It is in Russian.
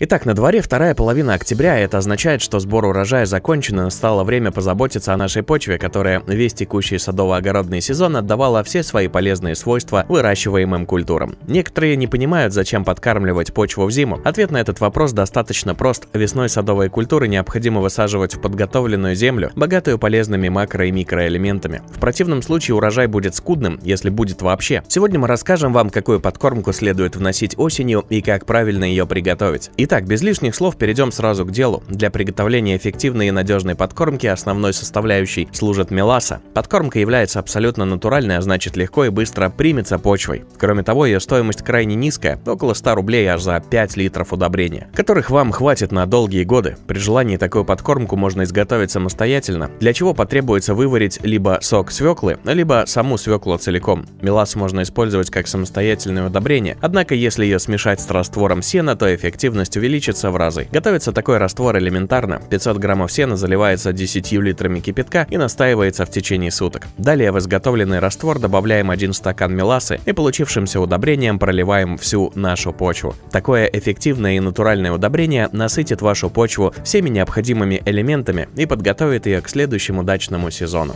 Итак, на дворе вторая половина октября, и это означает, что сбор урожая закончен и настало время позаботиться о нашей почве, которая весь текущий садово-огородный сезон отдавала все свои полезные свойства выращиваемым культурам. Некоторые не понимают, зачем подкармливать почву в зиму. Ответ на этот вопрос достаточно прост. Весной садовые культуры необходимо высаживать в подготовленную землю, богатую полезными макро- и микроэлементами. В противном случае урожай будет скудным, если будет вообще. Сегодня мы расскажем вам, какую подкормку следует вносить осенью и как правильно ее приготовить. И Итак, без лишних слов перейдем сразу к делу. Для приготовления эффективной и надежной подкормки основной составляющей служит меласа. Подкормка является абсолютно натуральной, а значит легко и быстро примется почвой. Кроме того, ее стоимость крайне низкая, около 100 рублей аж за 5 литров удобрения, которых вам хватит на долгие годы. При желании такую подкормку можно изготовить самостоятельно, для чего потребуется выварить либо сок свеклы, либо саму свеклу целиком. Мелас можно использовать как самостоятельное удобрение, однако если ее смешать с раствором сена, то эффективность увеличится в разы. Готовится такой раствор элементарно. 500 граммов сена заливается 10 литрами кипятка и настаивается в течение суток. Далее в изготовленный раствор добавляем 1 стакан меласы и получившимся удобрением проливаем всю нашу почву. Такое эффективное и натуральное удобрение насытит вашу почву всеми необходимыми элементами и подготовит ее к следующему дачному сезону.